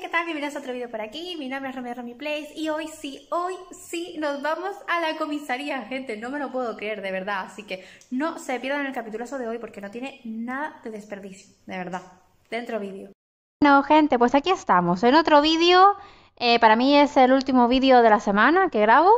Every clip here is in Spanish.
¿qué tal? Bienvenidos a otro vídeo por aquí. Mi nombre es Romeo Romy Place y hoy sí, hoy sí nos vamos a la comisaría, gente. No me lo puedo creer, de verdad. Así que no se pierdan el capítulo de hoy porque no tiene nada de desperdicio, de verdad. Dentro vídeo. Bueno, gente, pues aquí estamos en otro vídeo. Eh, para mí es el último vídeo de la semana que grabo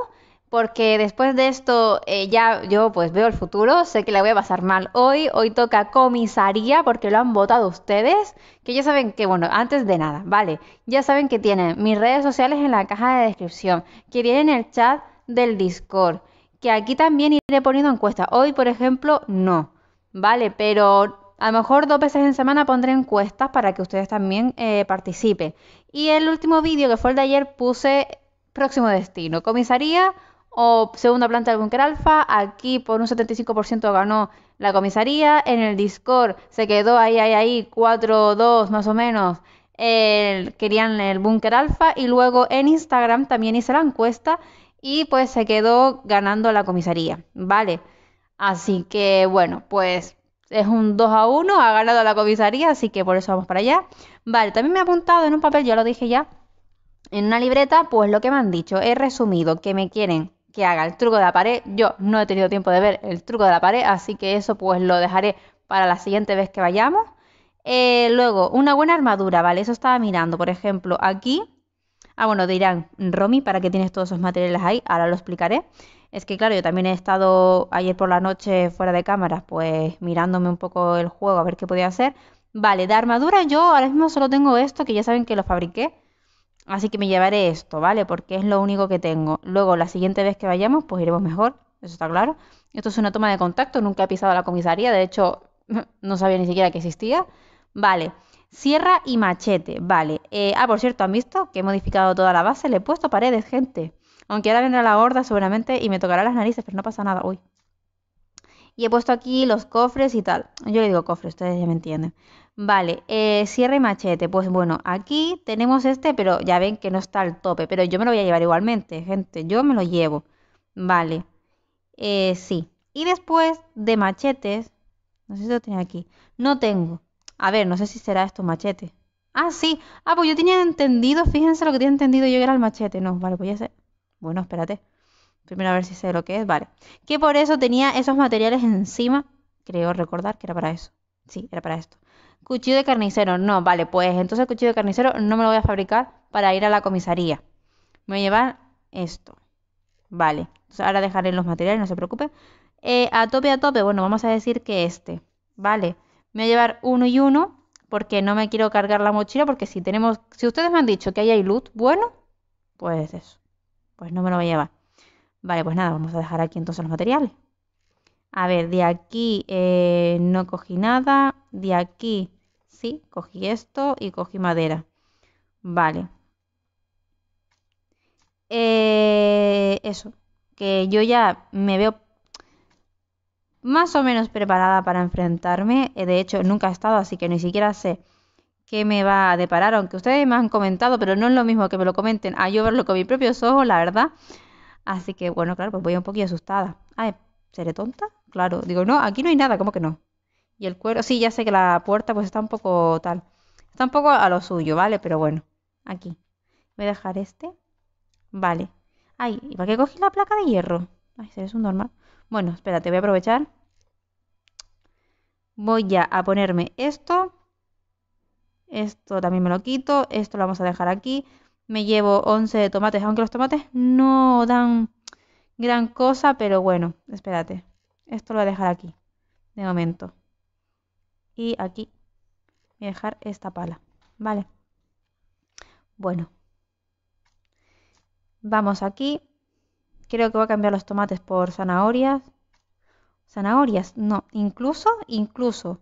porque después de esto eh, ya yo pues veo el futuro, sé que la voy a pasar mal hoy, hoy toca comisaría porque lo han votado ustedes, que ya saben que, bueno, antes de nada, vale, ya saben que tienen mis redes sociales en la caja de descripción, que tienen el chat del Discord, que aquí también iré poniendo encuestas, hoy por ejemplo no, vale, pero a lo mejor dos veces en semana pondré encuestas para que ustedes también eh, participen. Y el último vídeo que fue el de ayer puse próximo destino, comisaría o segunda planta del búnker alfa. Aquí por un 75% ganó la comisaría. En el Discord se quedó ahí, ahí, ahí, 4-2 más o menos. querían el búnker alfa. Y luego en Instagram también hice la encuesta y pues se quedó ganando la comisaría. Vale. Así que bueno, pues es un 2 a 1, ha ganado la comisaría, así que por eso vamos para allá. Vale, también me he apuntado en un papel, ya lo dije ya, en una libreta, pues lo que me han dicho. He resumido que me quieren que haga el truco de la pared. Yo no he tenido tiempo de ver el truco de la pared, así que eso pues lo dejaré para la siguiente vez que vayamos. Eh, luego, una buena armadura, ¿vale? Eso estaba mirando, por ejemplo, aquí. Ah, bueno, dirán, Romy, ¿para qué tienes todos esos materiales ahí? Ahora lo explicaré. Es que, claro, yo también he estado ayer por la noche fuera de cámara, pues mirándome un poco el juego a ver qué podía hacer. Vale, de armadura yo ahora mismo solo tengo esto, que ya saben que lo fabriqué Así que me llevaré esto, ¿vale? Porque es lo único que tengo. Luego, la siguiente vez que vayamos, pues iremos mejor, eso está claro. Esto es una toma de contacto, nunca he pisado la comisaría, de hecho, no sabía ni siquiera que existía. Vale, sierra y machete, vale. Eh, ah, por cierto, ¿han visto que he modificado toda la base? Le he puesto paredes, gente. Aunque ahora vendrá la horda seguramente y me tocará las narices, pero no pasa nada, uy. Y he puesto aquí los cofres y tal. Yo le digo cofres, ustedes ya me entienden. Vale, eh, cierre y machete. Pues bueno, aquí tenemos este, pero ya ven que no está al tope. Pero yo me lo voy a llevar igualmente, gente. Yo me lo llevo. Vale. Eh, sí. Y después de machetes. No sé si lo tenía aquí. No tengo. A ver, no sé si será esto machete. Ah, sí. Ah, pues yo tenía entendido. Fíjense lo que tenía entendido yo que era el machete. No, vale, pues ya sé. Bueno, espérate. Primero a ver si sé lo que es. Vale. Que por eso tenía esos materiales encima. Creo recordar que era para eso. Sí, era para esto. Cuchillo de carnicero, no, vale, pues entonces el cuchillo de carnicero no me lo voy a fabricar para ir a la comisaría. Me voy a llevar esto. Vale, entonces ahora dejaré los materiales, no se preocupe. Eh, a tope, a tope, bueno, vamos a decir que este. Vale, me voy a llevar uno y uno porque no me quiero cargar la mochila porque si tenemos, si ustedes me han dicho que ahí hay luz, bueno, pues eso, pues no me lo voy a llevar. Vale, pues nada, vamos a dejar aquí entonces los materiales. A ver, de aquí eh, no cogí nada, de aquí cogí esto y cogí madera. Vale. Eh, eso, que yo ya me veo más o menos preparada para enfrentarme. Eh, de hecho, nunca he estado, así que ni siquiera sé qué me va a deparar, aunque ustedes me han comentado, pero no es lo mismo que me lo comenten a ah, yo verlo con mis propios ojos, la verdad. Así que bueno, claro, pues voy un poquito asustada. ¿seré tonta? Claro, digo, no, aquí no hay nada, ¿cómo que no? Y el cuero, sí, ya sé que la puerta pues está un poco tal. Está un poco a lo suyo, ¿vale? Pero bueno, aquí. Voy a dejar este. Vale. Ay, ¿y para qué cogí la placa de hierro? Ay, es un normal. Bueno, espérate, voy a aprovechar. Voy ya a ponerme esto. Esto también me lo quito. Esto lo vamos a dejar aquí. Me llevo 11 de tomates, aunque los tomates no dan gran cosa, pero bueno, espérate. Esto lo voy a dejar aquí, de momento y aquí voy a dejar esta pala, ¿vale? Bueno, vamos aquí. Creo que voy a cambiar los tomates por zanahorias. Zanahorias, no, incluso, incluso.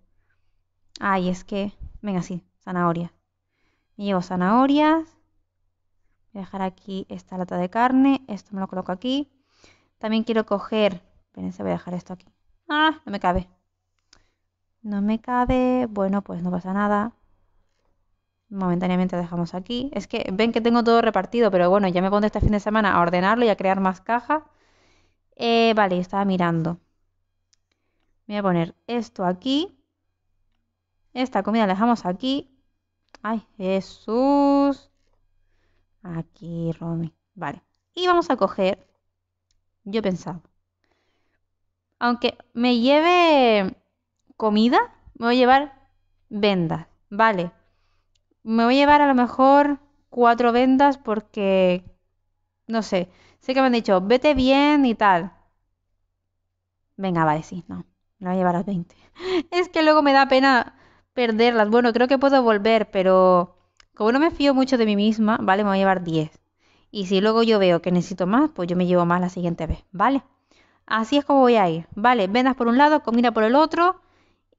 Ay, es que, venga, sí, zanahoria. Me llevo zanahorias. Voy a dejar aquí esta lata de carne. Esto me lo coloco aquí. También quiero coger. Espérense, voy a dejar esto aquí. Ah, no me cabe no me cabe, bueno, pues no pasa nada. Momentáneamente dejamos aquí. Es que ven que tengo todo repartido, pero bueno, ya me pondré este fin de semana a ordenarlo y a crear más cajas. Eh, vale, estaba mirando. voy a poner esto aquí. Esta comida la dejamos aquí. ¡Ay, Jesús! Aquí, Romy. Vale. Y vamos a coger... Yo pensaba. Aunque me lleve comida, me voy a llevar vendas, vale. Me voy a llevar a lo mejor cuatro vendas porque, no sé, sé que me han dicho, vete bien y tal. Venga, va a decir no, me voy a llevar las 20. es que luego me da pena perderlas. Bueno, creo que puedo volver, pero como no me fío mucho de mí misma, vale, me voy a llevar 10. Y si luego yo veo que necesito más, pues yo me llevo más la siguiente vez, ¿vale? Así es como voy a ir, ¿vale? Vendas por un lado, comida por el otro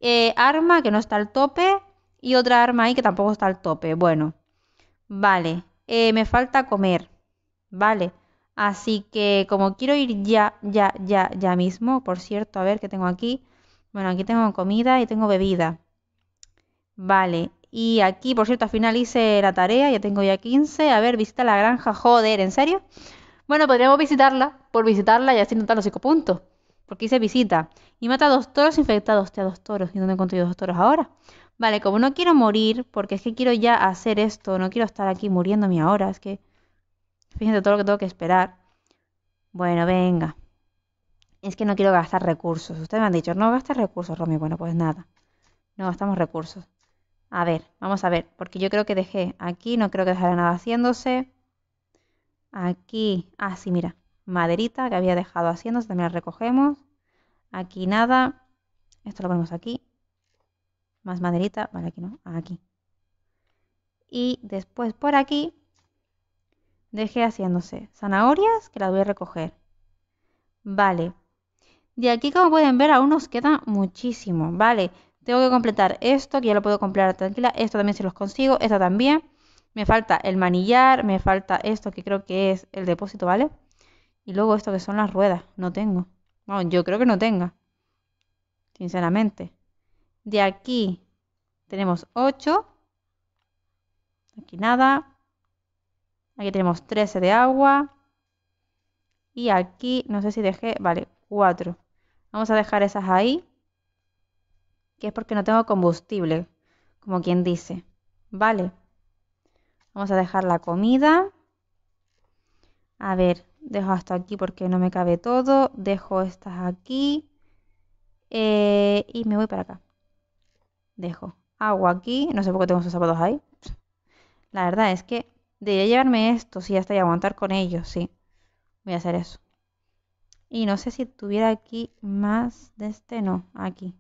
eh, arma que no está al tope y otra arma ahí que tampoco está al tope. Bueno, vale, eh, me falta comer, vale. Así que como quiero ir ya, ya, ya, ya mismo, por cierto, a ver qué tengo aquí. Bueno, aquí tengo comida y tengo bebida. Vale, y aquí, por cierto, al final hice la tarea, ya tengo ya 15. A ver, visita la granja, joder, ¿en serio? Bueno, podríamos visitarla por visitarla ya así notar los 5 puntos, porque hice visita. Y mata a dos toros infectados, te a dos toros. ¿Y dónde encontré dos toros ahora? Vale, como no quiero morir, porque es que quiero ya hacer esto, no quiero estar aquí muriéndome ahora, es que... Fíjense todo lo que tengo que esperar. Bueno, venga. Es que no quiero gastar recursos. Ustedes me han dicho, no gastes recursos, Romy. Bueno, pues nada. No gastamos recursos. A ver, vamos a ver, porque yo creo que dejé aquí, no creo que dejara nada haciéndose. Aquí, ah, sí, mira, maderita que había dejado haciéndose, también la recogemos. Aquí nada. Esto lo ponemos aquí. Más maderita. Vale, aquí no. Ah, aquí. Y después por aquí dejé haciéndose zanahorias que las voy a recoger. Vale. De aquí, como pueden ver, aún nos queda muchísimo. Vale. Tengo que completar esto, que ya lo puedo completar tranquila. Esto también se los consigo. Esto también. Me falta el manillar. Me falta esto que creo que es el depósito, ¿vale? Y luego esto que son las ruedas. No tengo. No, yo creo que no tenga. Sinceramente. De aquí tenemos 8. Aquí nada. Aquí tenemos 13 de agua. Y aquí, no sé si dejé, vale, 4. Vamos a dejar esas ahí. Que es porque no tengo combustible, como quien dice. Vale. Vamos a dejar la comida. A ver, dejo hasta aquí porque no me cabe todo, dejo estas aquí eh, y me voy para acá. Dejo agua aquí, no sé por qué tengo esos zapatos ahí. La verdad es que debería llevarme esto y hasta y aguantar con ellos, sí. Voy a hacer eso. Y no sé si tuviera aquí más de este, no, aquí.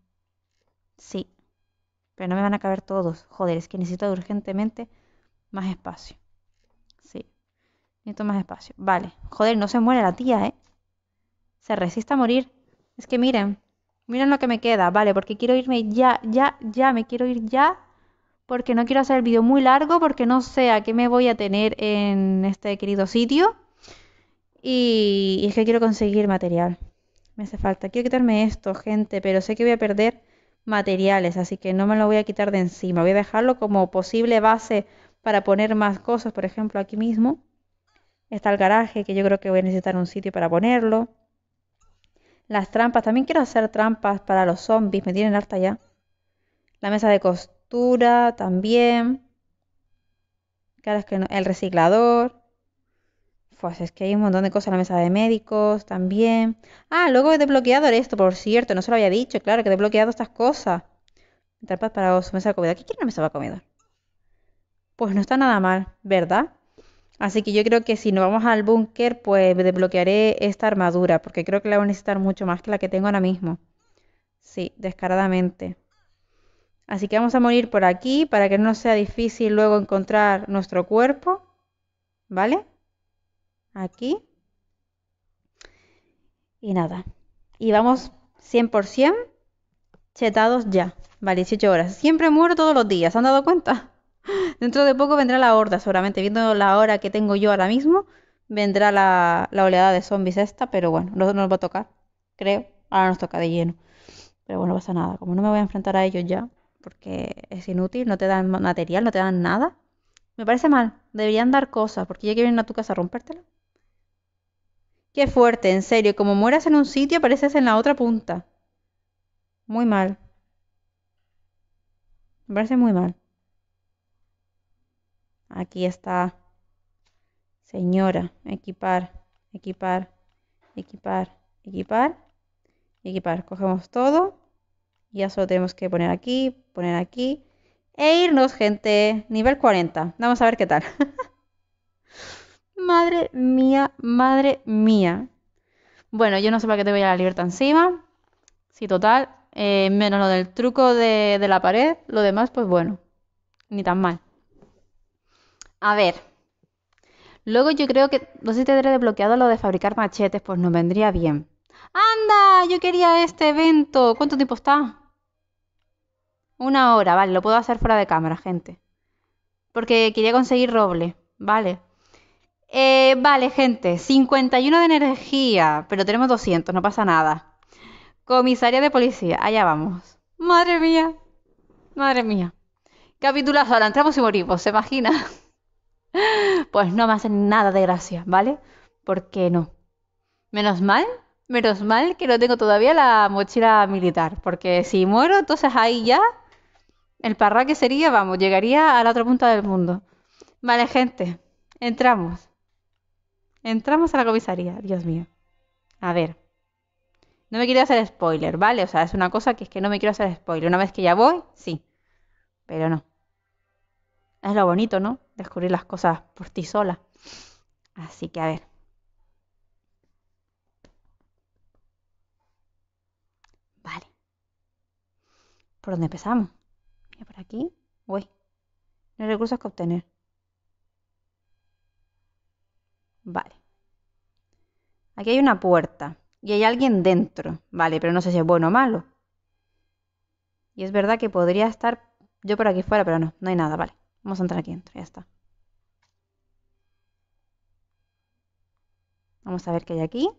Sí. Pero no me van a caber todos. Joder, es que necesito urgentemente más espacio. Sí. Necesito más espacio. Vale. Joder, no se muere la tía, ¿eh? Se resiste a morir. Es que miren. Miren lo que me queda. Vale, porque quiero irme ya, ya, ya. Me quiero ir ya. Porque no quiero hacer el vídeo muy largo. Porque no sé a qué me voy a tener en este querido sitio. Y, y es que quiero conseguir material. Me hace falta. Quiero quitarme esto, gente. Pero sé que voy a perder materiales. Así que no me lo voy a quitar de encima. Voy a dejarlo como posible base para poner más cosas. Por ejemplo, aquí mismo Está el garaje, que yo creo que voy a necesitar un sitio para ponerlo. Las trampas, también quiero hacer trampas para los zombies, me tienen harta ya. La mesa de costura también. que el reciclador. Pues es que hay un montón de cosas, la mesa de médicos también. Ah, luego he desbloqueado esto, por cierto, no se lo había dicho, claro, que he desbloqueado estas cosas. Trampas para su mesa de comida. ¿Qué quiere una mesa de comida? Pues no está nada mal, ¿verdad? Así que yo creo que si nos vamos al búnker, pues desbloquearé esta armadura, porque creo que la voy a necesitar mucho más que la que tengo ahora mismo. Sí, descaradamente. Así que vamos a morir por aquí para que no sea difícil luego encontrar nuestro cuerpo. ¿Vale? Aquí. Y nada. Y vamos 100% chetados ya. Vale, 18 horas. Siempre muero todos los días, ¿se han dado cuenta? Dentro de poco vendrá la horda, seguramente, viendo la hora que tengo yo ahora mismo, vendrá la, oleada de zombies esta, pero bueno, no nos va a tocar, creo. Ahora nos toca de lleno. Pero bueno, pasa nada, como no me voy a enfrentar a ellos ya, porque es inútil, no te dan material, no te dan nada. Me parece mal, deberían dar cosas, porque ya que ir a tu casa a rompértela. Qué fuerte, en serio, como mueras en un sitio apareces en la otra punta. Muy mal. Me parece muy mal. Aquí está. Señora, equipar, equipar, equipar, equipar, equipar. Cogemos todo. ya solo tenemos que poner aquí, poner aquí. E irnos, gente. Nivel 40. Vamos a ver qué tal. madre mía, madre mía. Bueno, yo no sé para qué te voy a la libertad encima. Sí, total. Eh, menos lo del truco de la pared. Lo demás, pues bueno. Ni tan mal. A ver. Luego yo creo que. No sé si tendré desbloqueado lo de fabricar machetes, pues nos vendría bien. ¡Anda! Yo quería este evento. ¿Cuánto tiempo está? Una hora, vale, lo puedo hacer fuera de cámara, gente. Porque quería conseguir roble, vale. Eh, vale, gente, 51 de energía, pero tenemos 200, no pasa nada. Comisaría de policía, allá vamos. Madre mía, madre mía. Capitulazo, ahora entramos y morimos, ¿se imagina? pues no me hacen nada de gracia, ¿vale? Porque no. Menos mal, menos mal que no tengo todavía la mochila militar, porque si muero, entonces ahí ya el parraque sería, vamos, llegaría a la otra punta del mundo. Vale, gente, entramos. Entramos a la comisaría, Dios mío. A ver. No me quiero hacer spoiler, ¿vale? O sea, es una cosa que es que no me quiero hacer spoiler. Una vez que ya voy, sí. Pero no. Es lo bonito, ¿no? Descubrir las cosas por ti sola. Así que a ver. Vale. ¿Por dónde empezamos? Mira, por aquí. Uy. No hay recursos que obtener. Vale. Aquí hay una puerta. Y hay alguien dentro. Vale, pero no sé si es bueno o malo. Y es verdad que podría estar yo por aquí fuera, pero no, no hay nada, vale. Vamos a entrar aquí ya está. Vamos a ver qué hay aquí.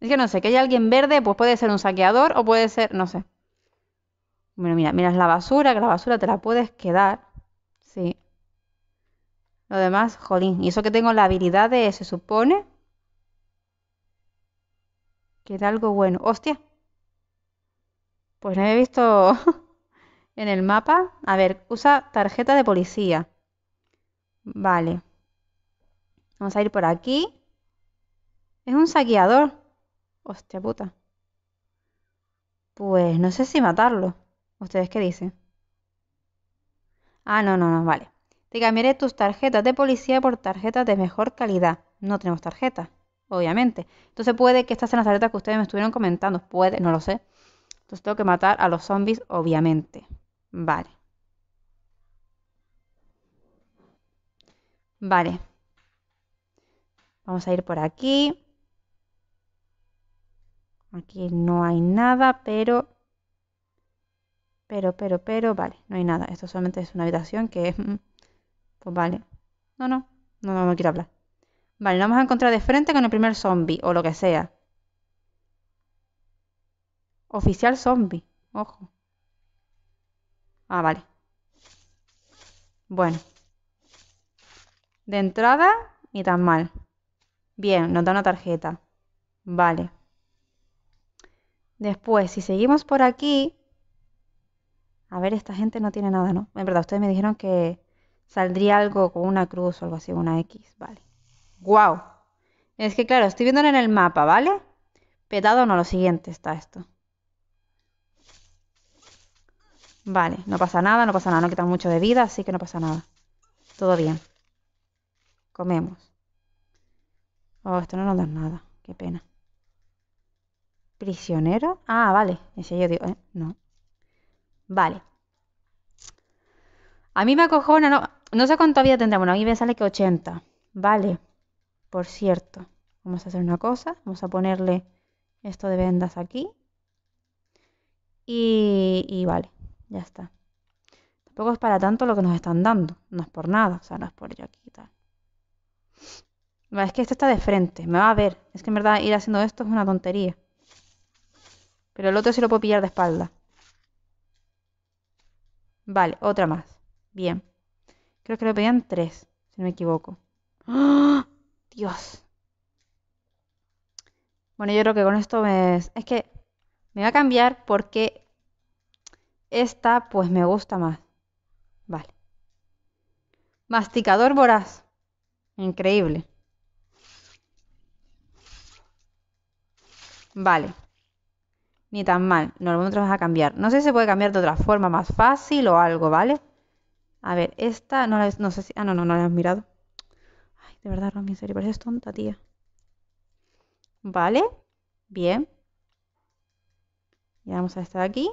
Es que no sé, que hay alguien verde, pues puede ser un saqueador o puede ser, no sé. Bueno, mira, mira, es la basura, que la basura te la puedes quedar. Sí. Lo demás, jolín. Y eso que tengo la habilidad de, se supone, que algo bueno. ¡Hostia! Pues no he visto... en el mapa. A ver, usa tarjeta de policía. Vale. Vamos a ir por aquí. Es un saqueador. Hostia puta. Pues no sé si matarlo. ¿Ustedes qué dicen? Ah, no, no, no, vale. Te cambiaré tus tarjetas de policía por tarjetas de mejor calidad. No tenemos tarjeta. obviamente. Entonces puede que estas sean las tarjetas que ustedes me estuvieron comentando. Puede, no lo sé. Entonces tengo que matar a los zombies, obviamente. Vale. Vale. Vamos a ir por aquí. Aquí no hay nada, pero... Pero, pero, pero, vale, no hay nada. Esto solamente es una habitación que... es, Pues vale. No, no, no, no, quiero hablar. Vale, nos vamos a encontrar de frente con el primer zombie, o lo que sea. Oficial zombie, ojo. Ah, vale. Bueno. De entrada, ni tan mal. Bien, nos da una tarjeta. Vale. Después, si seguimos por aquí... A ver, esta gente no tiene nada, ¿no? En verdad, ustedes me dijeron que saldría algo con una cruz o algo así, una X, vale. ¡Guau! Es que claro, estoy viendo en el mapa, ¿vale? Petado no, lo siguiente está esto. Vale, no pasa nada, no pasa nada. No quitan mucho de vida, así que no pasa nada. Todo bien. Comemos. Oh, esto no nos da nada. Qué pena. ¿Prisionero? Ah, vale. Ese yo digo, ¿eh? No. Vale. A mí me acojona, no, no sé cuánto vida tendremos. Bueno, a mí me sale que 80. Vale. Por cierto, vamos a hacer una cosa. Vamos a ponerle esto de vendas aquí. y vale. Ya está. Tampoco es para tanto lo que nos están dando. No es por nada. O sea, no es por yo aquí y tal. es que este está de frente. Me va a ver. Es que en verdad ir haciendo esto es una tontería. Pero el otro sí lo puedo pillar de espalda. Vale, otra más. Bien. Creo que lo pedían tres, si no me equivoco. ¡Ah! Dios. Bueno, yo creo que con esto me... Es que me va a cambiar porque esta pues me gusta más. Vale. Masticador voraz. Increíble. Vale. Ni tan mal. Nos lo vamos a cambiar. No sé si se puede cambiar de otra forma más fácil o algo, ¿vale? A ver, esta no la no sé si. Ah, no, no, no la has mirado. Ay, de verdad, Romy, en serio, pareces tonta, tía. Vale. Bien. Y vamos a esta de aquí.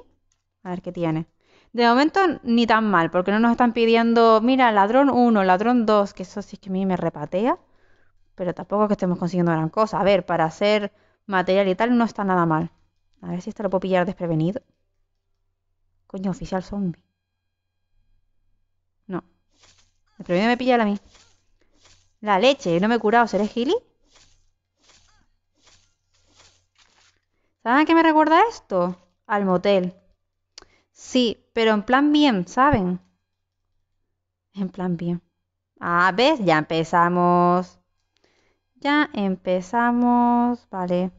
A ver qué tiene. De momento ni tan mal, porque no nos están pidiendo, mira, ladrón 1, ladrón 2, que eso sí es que a mí me repatea, pero tampoco que estemos consiguiendo gran cosa. A ver, para hacer material y tal no está nada mal. A ver si esto lo puedo pillar desprevenido. Coño, oficial zombie. No. Desprevenido me pilla a mí. La leche, no me he curado, ¿seré gili? ¿Saben a qué me recuerda esto? Al motel. Sí, pero en plan bien, ¿saben? En plan bien. A ver, Ya empezamos. Ya empezamos. Vale.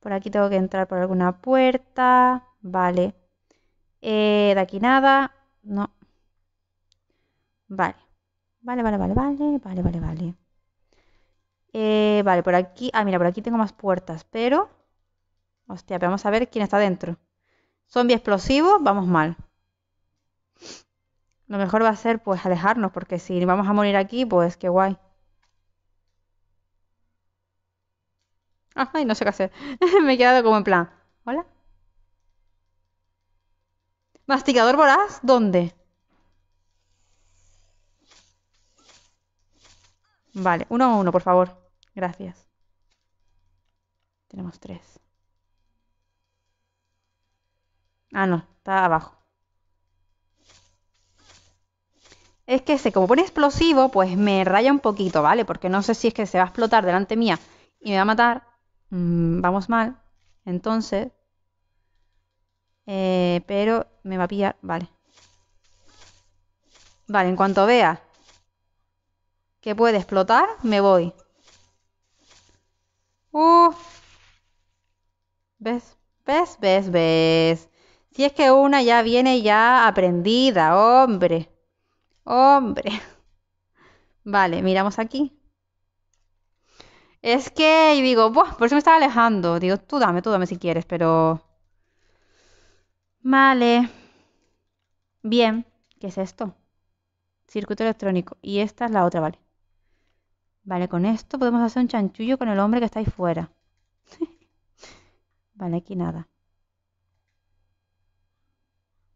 Por aquí tengo que entrar por alguna puerta. Vale. Eh, de aquí nada. No. Vale. Vale, vale, vale, vale, vale, vale, vale. Eh, vale, por aquí. Ah, mira, por aquí tengo más puertas, pero. Hostia, vamos a ver quién está dentro zombie explosivo, vamos mal. Lo mejor va a ser pues alejarnos, porque si vamos a morir aquí, pues qué guay. Ay, no sé qué hacer. Me he quedado como en plan. ¿Hola? ¿Masticador voraz? ¿Dónde? Vale, uno a uno, por favor. Gracias. Tenemos tres. Ah, no, está abajo. Es que se, como pone explosivo, pues me raya un poquito, ¿vale? Porque no sé si es que se va a explotar delante mía y me va a matar. Mm, vamos mal. Entonces. Eh, pero me va a pillar, vale. Vale, en cuanto vea que puede explotar, me voy. ¿Ves? ¿Ves? ¿Ves? ¿Ves? Y es que una ya viene ya aprendida, hombre. Hombre. Vale, miramos aquí. Es que y digo, por eso me estaba alejando. Digo, tú dame, tú dame si quieres, pero... Vale. Bien. ¿Qué es esto? Circuito electrónico. Y esta es la otra, vale. Vale, con esto podemos hacer un chanchullo con el hombre que está ahí fuera. vale, aquí nada.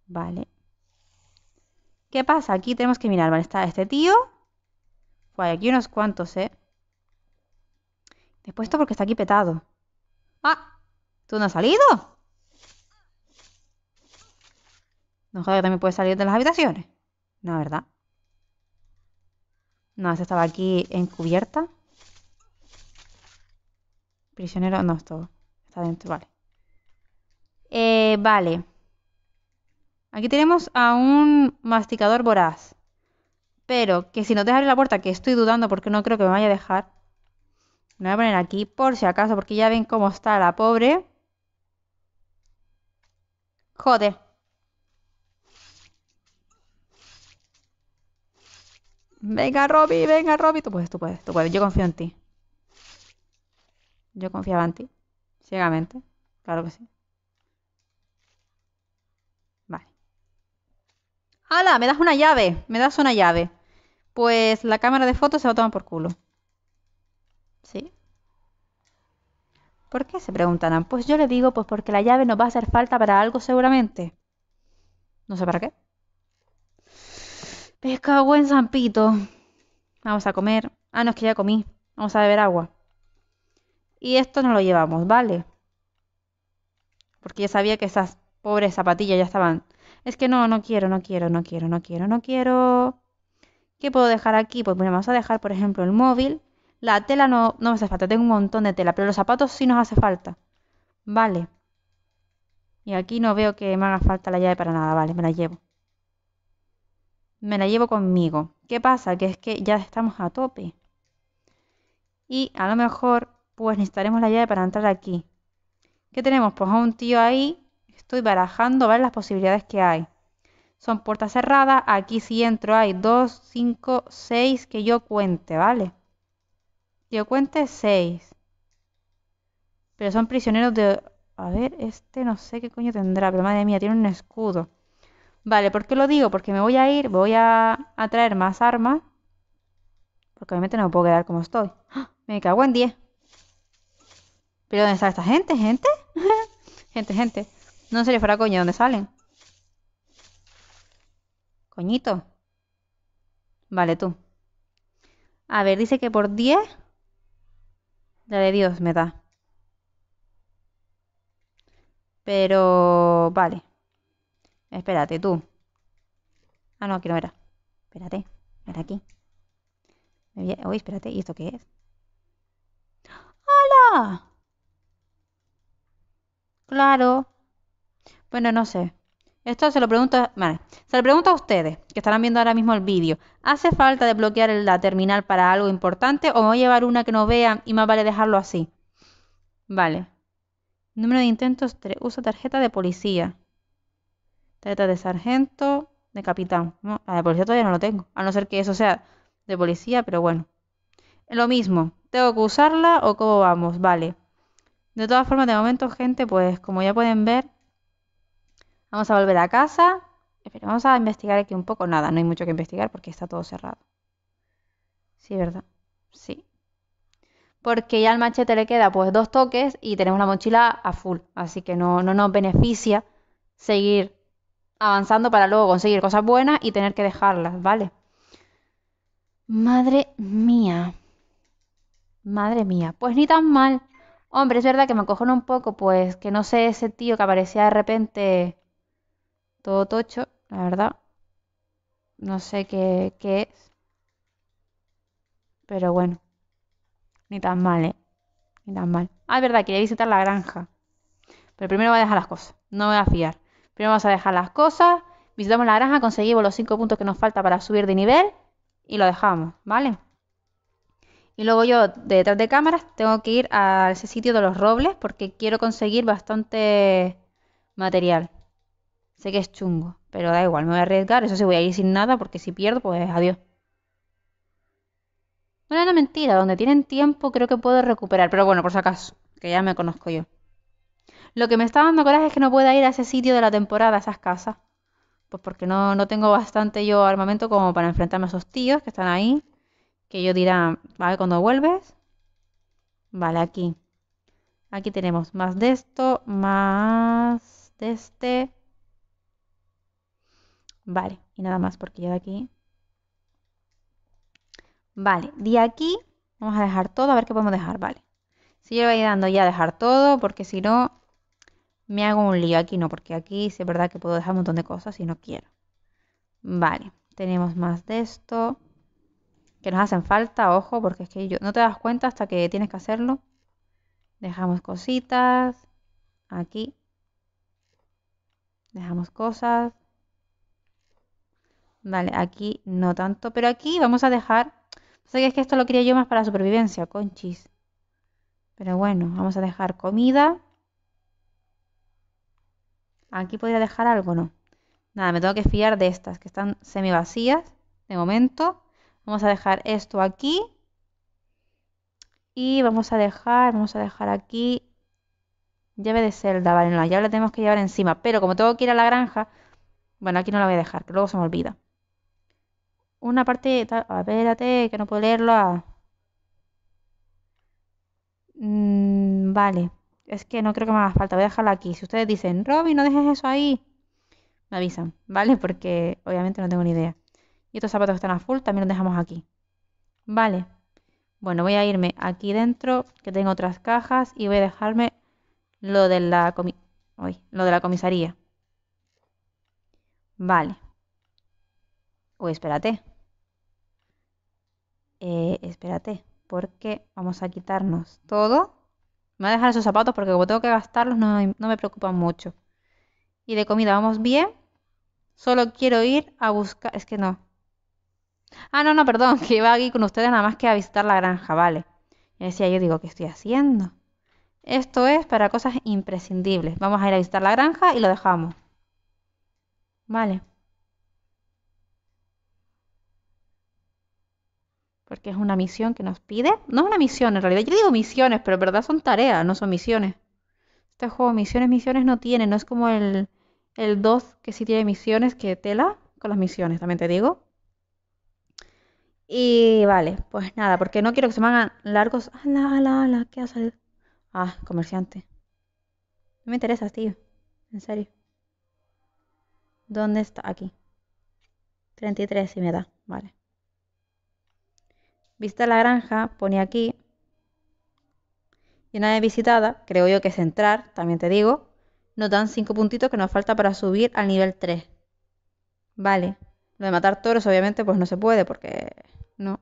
Vale. ¿Qué pasa? Aquí tenemos que mirar, vale, está este tío. Guay, aquí unos cuantos, ¿eh? Después porque está aquí petado. ¡Ah! ¿Tú no has salido? No joder, también puede salir de las habitaciones. No, ¿verdad? No, se estaba aquí encubierta. Prisionero, no, esto Está dentro, vale. Eh, vale. Aquí tenemos a un masticador voraz. Pero que si no te la puerta, que estoy dudando porque no creo que me vaya a dejar. Me voy a poner aquí por si acaso, porque ya ven cómo está la pobre. Joder. Venga, Robby, venga, Robby. Tú puedes, tú puedes, tú puedes. Yo confío en ti. Yo confiaba en ti. Ciegamente. Claro que sí. ¡Hala! Me das una llave, me das una llave. Pues la cámara de fotos se va a tomar por culo. ¿Sí? ¿Por qué? Se preguntarán. Pues yo le digo, pues porque la llave nos va a hacer falta para algo seguramente. No sé para qué. Pesca buen zampito. Vamos a comer. Ah, no, es que ya comí. Vamos a beber agua. Y esto no lo llevamos, ¿vale? Porque ya sabía que esas pobres zapatillas ya estaban es que no, no quiero, no quiero, no quiero, no quiero, no quiero. ¿Qué puedo dejar aquí? Pues me vamos a dejar, por ejemplo, el móvil. La tela no, no me hace falta, tengo un montón de tela, pero los zapatos sí nos hace falta. Vale. Y aquí no veo que me haga falta la llave para nada, vale, me la llevo. Me la llevo conmigo. ¿Qué pasa? Que es que ya estamos a tope. Y a lo mejor, pues necesitaremos la llave para entrar aquí. ¿Qué tenemos? Pues a un tío ahí Estoy barajando ver las posibilidades que hay. Son puertas cerradas. Aquí si entro hay 2, 5, 6 que yo cuente, ¿vale? yo cuente 6. Pero son prisioneros de... A ver, este no sé qué coño tendrá, pero madre mía, tiene un escudo. Vale, ¿por qué lo digo? Porque me voy a ir, voy a, traer más armas. Porque obviamente no me puedo quedar como estoy. ¡Ah! Me cago en 10. ¿Pero dónde está esta gente, gente? gente, gente. No le fuera coño, dónde salen? Coñito. Vale, tú. A ver, dice que por 10. La de Dios me da. Pero... Vale. Espérate, tú. Ah, no, aquí no era. Espérate. Era aquí. Uy, espérate. ¿Y esto qué es? ¡Hala! Claro. Bueno, no sé. Esto se lo pregunto, vale, se lo pregunto a ustedes que estarán viendo ahora mismo el vídeo. ¿Hace falta desbloquear la terminal para algo importante o me voy a llevar una que no vean y más vale dejarlo así? Vale. Número de intentos Usa tarjeta de policía. Tarjeta de sargento, de capitán. No, la de policía todavía no lo tengo. A no ser que eso sea de policía, pero bueno. Lo mismo. ¿Tengo que usarla o cómo vamos? Vale. De todas formas, de momento, gente, pues como ya pueden ver, Vamos a volver a casa. Pero vamos a investigar aquí un poco. Nada, no hay mucho que investigar porque está todo cerrado. Sí, ¿verdad? Sí. Porque ya al machete le queda pues dos toques y tenemos la mochila a full. Así que no, no nos beneficia seguir avanzando para luego conseguir cosas buenas y tener que dejarlas, ¿vale? Madre mía. Madre mía. Pues ni tan mal. Hombre, es verdad que me acojona un poco, pues que no sé ese tío que aparecía de repente todo tocho, la verdad. No sé qué, es. Pero bueno, ni tan mal, ¿eh? Ni tan mal. Ah, es verdad, quería visitar la granja. Pero primero voy a dejar las cosas, no me voy a fiar. Primero vamos a dejar las cosas, visitamos la granja, conseguimos los 5 puntos que nos falta para subir de nivel y lo dejamos, ¿vale? Y luego yo, detrás de cámaras, tengo que ir a ese sitio de los robles porque quiero conseguir bastante material. Sé que es chungo, pero da igual, me voy a arriesgar, eso sí voy a ir sin nada, porque si pierdo, pues adiós. Bueno, una mentira, donde tienen tiempo creo que puedo recuperar, pero bueno, por si acaso, que ya me conozco yo. Lo que me está dando coraje es que no pueda ir a ese sitio de la temporada, a esas casas. Pues porque no, no tengo bastante yo armamento como para enfrentarme a esos tíos que están ahí. Que yo dirán, vale, cuando vuelves. Vale, aquí. Aquí tenemos más de esto, más de este. Vale, y nada más porque ya de aquí. Vale, de aquí vamos a dejar todo, a ver qué podemos dejar, vale. Si yo voy dando ya a dejar todo, porque si no me hago un lío. Aquí no, porque aquí sí es verdad que puedo dejar un montón de cosas si no quiero. Vale, tenemos más de esto. Que nos hacen falta, ojo, porque es que yo no te das cuenta hasta que tienes que hacerlo. Dejamos cositas. Aquí. Dejamos cosas. Vale, aquí no tanto, pero aquí vamos a dejar... O que es que esto lo quería yo más para supervivencia, conchis. Pero bueno, vamos a dejar comida. Aquí podría dejar algo, ¿no? Nada, me tengo que fiar de estas que están semi vacías de momento. Vamos a dejar esto aquí. Y vamos a dejar, vamos a dejar aquí llave de celda. Vale, no, la llave la tenemos que llevar encima. Pero como tengo que ir a la granja, bueno, aquí no la voy a dejar, que luego se me olvida una parte... espérate, que no puedo leerlo. Ah. Mm, vale. Es que no creo que me haga falta. Voy a dejarla aquí. Si ustedes dicen, Robin, no dejes eso ahí. Me avisan, ¿vale? Porque obviamente no tengo ni idea. Y estos zapatos están a full también los dejamos aquí. Vale. Bueno, voy a irme aquí dentro, que tengo otras cajas, y voy a dejarme lo de la, comi lo de la comisaría. Vale. Uy, espérate. Eh, espérate, porque vamos a quitarnos todo. Me voy a dejar esos zapatos porque como tengo que gastarlos no, me preocupan mucho. Y de comida vamos bien. Solo quiero ir a buscar... Es que no. Ah, no, no, perdón, que iba aquí con ustedes nada más que a visitar la granja, vale. Ya decía yo, digo, ¿qué estoy haciendo? Esto es para cosas imprescindibles. Vamos a ir a visitar la granja y lo dejamos. Vale. porque es una misión que nos pide. No es una misión en realidad, yo digo misiones, pero en verdad son tareas, no son misiones. Este juego misiones, misiones no tiene, no es como el, el 2 que sí tiene misiones, que tela con las misiones, también te digo. Y vale, pues nada, porque no quiero que se me hagan largos. la la la ¿qué va a Ah, comerciante. No me interesas, tío. En serio. ¿Dónde está? Aquí. 33 si me da. Vale. Vista la granja, pone aquí. Y una vez visitada, creo yo que es entrar, también te digo, nos dan 5 puntitos que nos falta para subir al nivel 3. Vale. Lo de matar toros, obviamente, pues no se puede porque no.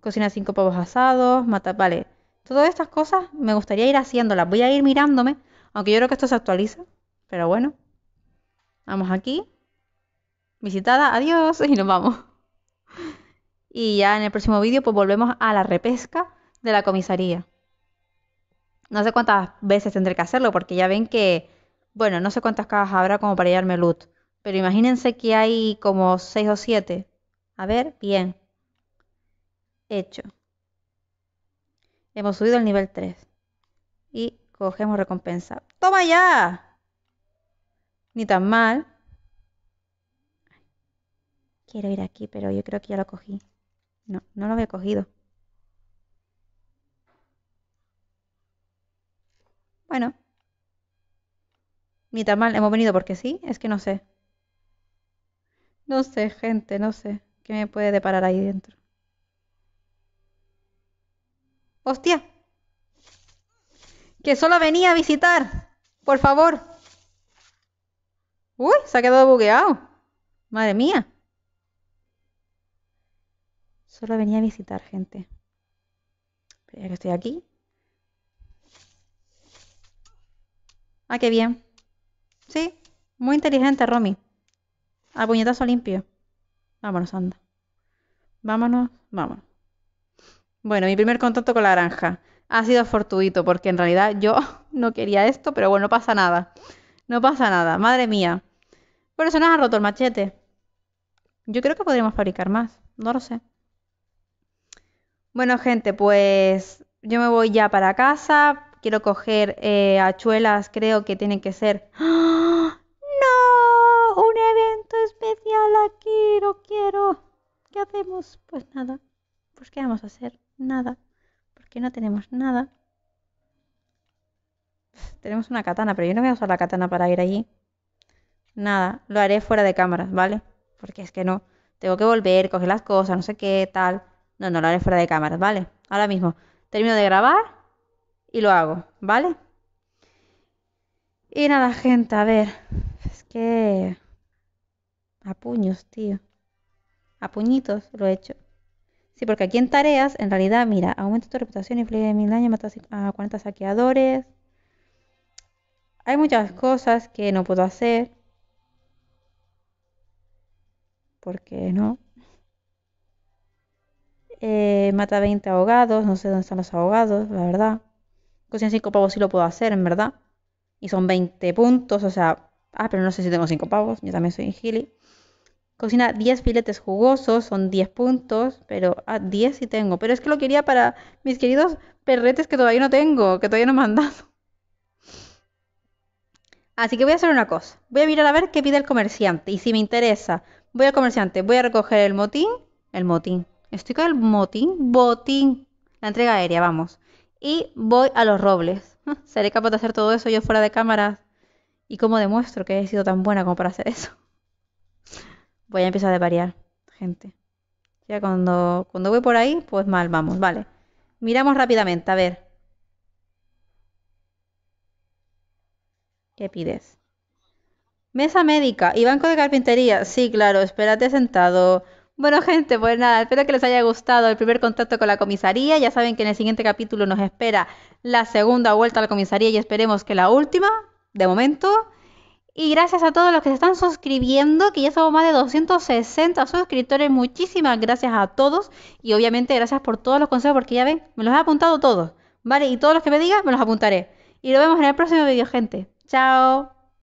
Cocina cinco pavos asados, mata, Vale. Todas estas cosas me gustaría ir haciéndolas. Voy a ir mirándome, aunque yo creo que esto se actualiza. Pero bueno. Vamos aquí. Visitada, adiós y nos vamos. Y ya en el próximo vídeo pues volvemos a la repesca de la comisaría. No sé cuántas veces tendré que hacerlo porque ya ven que, bueno, no sé cuántas cajas habrá como para llevarme loot. Pero imagínense que hay como 6 o 7. A ver, bien. Hecho. Hemos subido al nivel 3. Y cogemos recompensa. ¡Toma ya! Ni tan mal. Quiero ir aquí, pero yo creo que ya lo cogí. No, no lo había cogido. Bueno. Ni tan mal, hemos venido porque sí, es que no sé. No sé, gente, no sé qué me puede deparar ahí dentro. ¡Hostia! Que solo venía a visitar. Por favor. Uy, se ha quedado bugueado. Madre mía. Solo venía a visitar gente. ya que estoy aquí. Ah, qué bien. Sí, muy inteligente, Romy. A puñetazo limpio. Vámonos, anda. Vámonos, vámonos. Bueno, mi primer contacto con la granja ha sido fortuito, porque en realidad yo no quería esto, pero bueno, no pasa nada. No pasa nada, madre mía. Por eso nos ha roto el machete. Yo creo que podríamos fabricar más, no lo sé. Bueno, gente, pues yo me voy ya para casa. Quiero coger eh, achuelas, creo que tienen que ser. ¡Ah! ¡No! ¡Un evento especial aquí! ¡Lo quiero! ¿Qué hacemos? Pues nada. Pues ¿qué vamos a hacer? Nada. Porque no tenemos nada. Tenemos una katana, pero yo no voy a usar la katana para ir allí. Nada, lo haré fuera de cámara, ¿vale? Porque es que no. Tengo que volver, coger las cosas, no sé qué, tal. No, no, lo haré fuera de cámara, ¿vale? Ahora mismo termino de grabar y lo hago, ¿vale? Y nada, gente, a ver. Es que... A puños, tío. A puñitos lo he hecho. Sí, porque aquí en tareas, en realidad, mira, aumento tu reputación, y fluye mil daños, matas a 40 saqueadores. Hay muchas cosas que no puedo hacer. Porque no. Eh, mata 20 abogados, no sé dónde están los abogados, la verdad. Cocina 5 pavos sí lo puedo hacer, en verdad. Y son 20 puntos, o sea... Ah, pero no sé si tengo 5 pavos, yo también soy gili. Cocina 10 filetes jugosos, son 10 puntos, pero ah, 10 sí tengo. Pero es que lo quería para mis queridos perretes que todavía no tengo, que todavía no me han dado. Así que voy a hacer una cosa. Voy a mirar a ver qué pide el comerciante. Y si me interesa, voy al comerciante, voy a recoger el motín. El motín. Estoy con el motín, botín, la entrega aérea, vamos. Y voy a los robles. ¿Seré capaz de hacer todo eso yo fuera de cámara? ¿Y cómo demuestro que he sido tan buena como para hacer eso? Voy a empezar a variar, gente. Ya cuando, cuando voy por ahí, pues mal, vamos, vale. Miramos rápidamente, a ver. ¿Qué pides? Mesa médica y banco de carpintería. Sí, claro, espérate sentado. Bueno, gente, pues nada, espero que les haya gustado el primer contacto con la comisaría. Ya saben que en el siguiente capítulo nos espera la segunda vuelta a la comisaría y esperemos que la última, de momento. Y gracias a todos los que se están suscribiendo, que ya somos más de 260 suscriptores. Muchísimas gracias a todos y obviamente gracias por todos los consejos porque ya ven, me los he apuntado todos, ¿vale? Y todos los que me digan, me los apuntaré. Y nos vemos en el próximo video, gente. Chao.